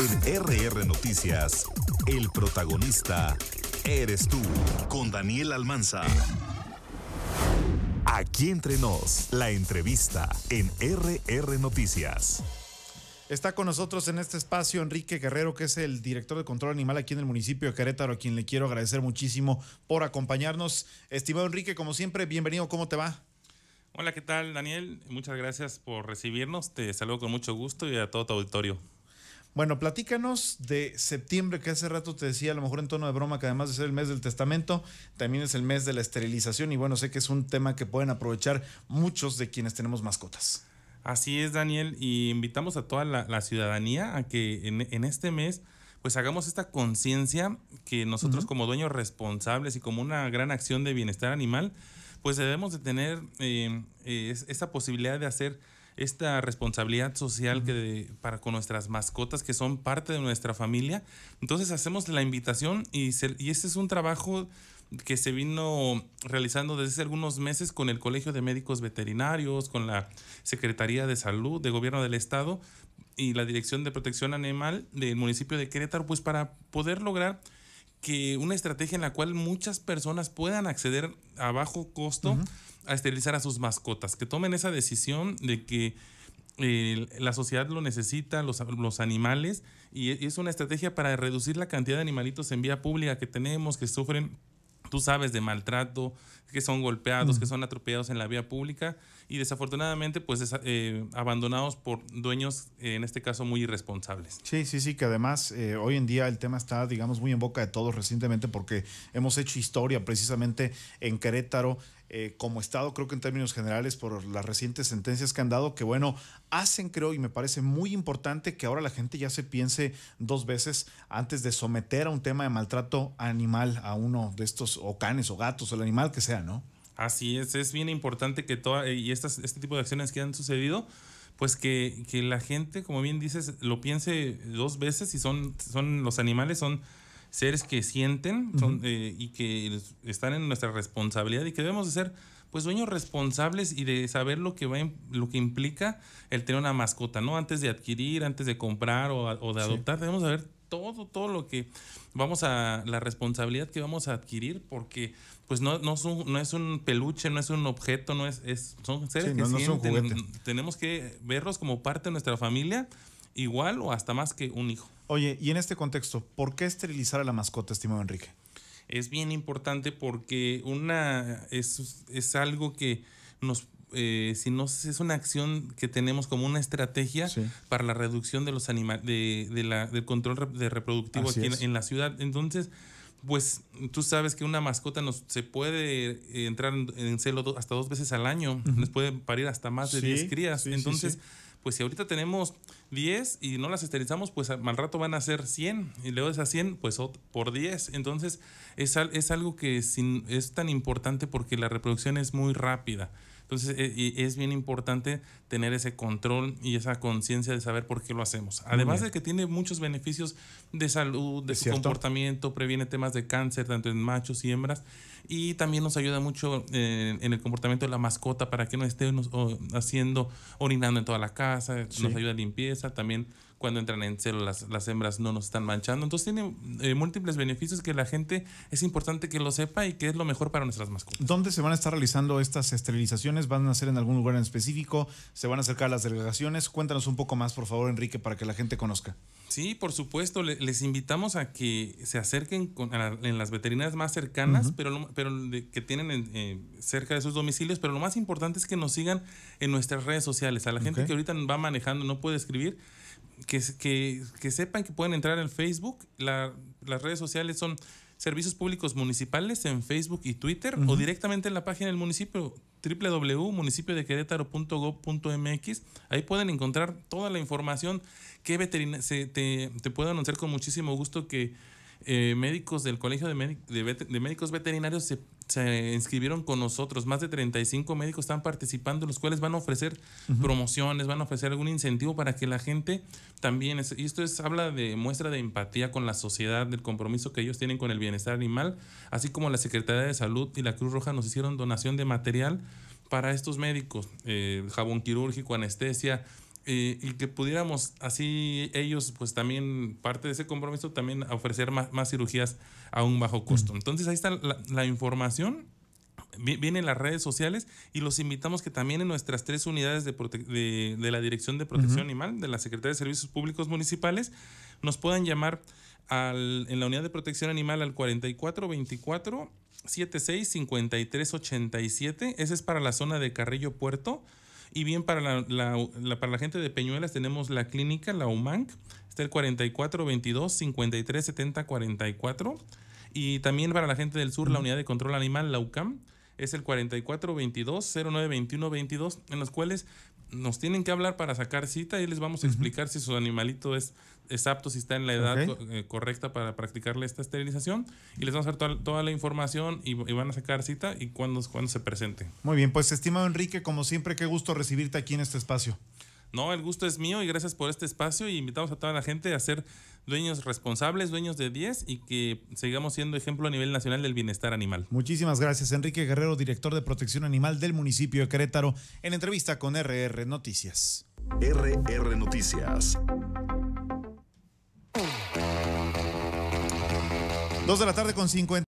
En RR Noticias, el protagonista eres tú, con Daniel Almanza. Aquí entre nos, la entrevista en RR Noticias. Está con nosotros en este espacio Enrique Guerrero, que es el director de control animal aquí en el municipio de Querétaro, a quien le quiero agradecer muchísimo por acompañarnos. Estimado Enrique, como siempre, bienvenido, ¿cómo te va? Hola, ¿qué tal, Daniel? Muchas gracias por recibirnos. Te saludo con mucho gusto y a todo tu auditorio. Bueno, platícanos de septiembre, que hace rato te decía, a lo mejor en tono de broma, que además de ser el mes del testamento, también es el mes de la esterilización y bueno, sé que es un tema que pueden aprovechar muchos de quienes tenemos mascotas. Así es, Daniel, y invitamos a toda la, ciudadanía a que en, este mes pues hagamos esta conciencia que nosotros como dueños responsables y como una gran acción de bienestar animal, pues debemos de tener eh, esa esta posibilidad de hacer esta responsabilidad social que para con nuestras mascotas que son parte de nuestra familia. Entonces hacemos la invitación y, se, y este es un trabajo que se vino realizando desde hace algunos meses con el Colegio de Médicos Veterinarios, con la Secretaría de Salud de Gobierno del Estado y la Dirección de Protección Animal del municipio de Querétaro, pues para poder lograr que una estrategia en la cual muchas personas puedan acceder a bajo costo a esterilizar a sus mascotas, que tomen esa decisión de que eh, la sociedad lo necesita, los, los animales, y es una estrategia para reducir la cantidad de animalitos en vía pública que tenemos, que sufren tú sabes de maltrato, que son golpeados, que mm. son atropellados en la vía pública y desafortunadamente pues eh, abandonados por dueños eh, en este caso muy irresponsables. Sí, sí, sí, que además eh, hoy en día el tema está digamos muy en boca de todos recientemente porque hemos hecho historia precisamente en Querétaro eh, como Estado, creo que en términos generales, por las recientes sentencias que han dado, que bueno, hacen, creo, y me parece muy importante que ahora la gente ya se piense dos veces antes de someter a un tema de maltrato animal a uno de estos o canes o gatos o el animal que sea, ¿no? Así es, es bien importante que toda, y estas, este tipo de acciones que han sucedido, pues que, que, la gente, como bien dices, lo piense dos veces y son, son los animales, son seres que sienten eh, y que están en nuestra responsabilidad y que debemos de ser pues dueños responsables y de saber lo que va lo que implica el tener una mascota, ¿no? Antes de adquirir, antes de comprar o, o de adoptar, debemos saber todo, todo lo que vamos a, la responsabilidad que vamos a adquirir, porque pues no, no, es, un, no es un peluche, no es un objeto, no es, es son seres que no, sienten, tenemos que verlos como parte de nuestra familia igual o hasta más que un hijo. Oye, y en este contexto, ¿por qué esterilizar a la mascota, estimado Enrique? Es bien importante porque una es, algo que nos eh, si no es una acción que tenemos como una estrategia para la reducción de los animales de, de la, del control de reproductivo aquí en, la ciudad. Entonces, pues tú sabes que una mascota nos se puede eh, entrar en, celo hasta dos veces al año, les puede parir hasta más de 10 crías. Entonces, pues si ahorita tenemos 10 y no las esterilizamos, pues al rato van a ser 100 y luego esas 100, pues por 10. Entonces es, es algo que es tan importante porque la reproducción es muy rápida. Entonces e, es bien importante tener ese control y esa conciencia de saber por qué lo hacemos. Además de que tiene muchos beneficios de salud, de su comportamiento, previene temas de cáncer tanto en machos y hembras y también nos ayuda mucho eh, en el comportamiento de la mascota para que no esté haciendo orinando en toda la casa, nos ayuda a limpieza, también cuando entran en celo las, las hembras no nos están manchando. Entonces tiene eh, múltiples beneficios que la gente es importante que lo sepa y que es lo mejor para nuestras mascotas. ¿Dónde se van a estar realizando estas esterilizaciones? ¿Van a ser en algún lugar en específico? ¿Se van a acercar a las delegaciones? Cuéntanos un poco más, por favor, Enrique, para que la gente conozca. Sí, por supuesto, les invitamos a que se acerquen en las veterinarias más cercanas, pero, pero que tienen eh, cerca de sus domicilios, pero lo más importante es que nos sigan en nuestras redes sociales. A la gente que ahorita va manejando, no puede escribir, que, que, que, sepan que pueden entrar en Facebook. La, las redes sociales son servicios públicos municipales en Facebook y Twitter o directamente en la página del municipio www.municipiodequerétaro.gov.mx. Ahí pueden encontrar toda la información que se te, te puedo anunciar con muchísimo gusto que eh, médicos del Colegio de, de, Médicos Veterinarios se, inscribieron con nosotros. Más de 35 médicos están participando, los cuales van a ofrecer promociones, van a ofrecer algún incentivo para que la gente también. Es, y esto es, habla de muestra de empatía con la sociedad, del compromiso que ellos tienen con el bienestar animal, así como la Secretaría de Salud y la Cruz Roja nos hicieron donación de material para estos médicos: eh, jabón quirúrgico, anestesia eh, y que pudiéramos así ellos, pues también parte de ese compromiso, también ofrecer más, cirugías a un bajo costo. Entonces ahí está la, la información en las redes sociales y los invitamos que también en nuestras tres unidades de, de la Dirección de Protección Animal, de la Secretaría de Servicios Públicos Municipales, nos puedan llamar al, en la unidad de protección animal al 4424 76 53 87. Ese es para la zona de Carrillo Puerto. Y bien, para la, para la gente de Peñuelas tenemos la clínica, la UMANC, está el 4422-537044. Y también para la gente del sur, la unidad de control animal, la UCAM, es el 4422-092122, en los cuales nos tienen que hablar para sacar cita y les vamos a explicar si su animalito es, es, apto, si está en la edad eh, correcta para practicarle esta esterilización y les vamos a dar toda, la información y, van a sacar cita y cuándo, cuando se presente. Muy bien, pues estimado Enrique, como siempre, qué gusto recibirte aquí en este espacio. No, el gusto es mío y gracias por este espacio y invitamos a toda la gente a ser dueños responsables, dueños de 10 y que sigamos siendo ejemplo a nivel nacional del bienestar animal. Muchísimas gracias, Enrique Guerrero, director de Protección Animal del municipio de Querétaro, en entrevista con RR Noticias. RR Noticias. 2 de la tarde con 50.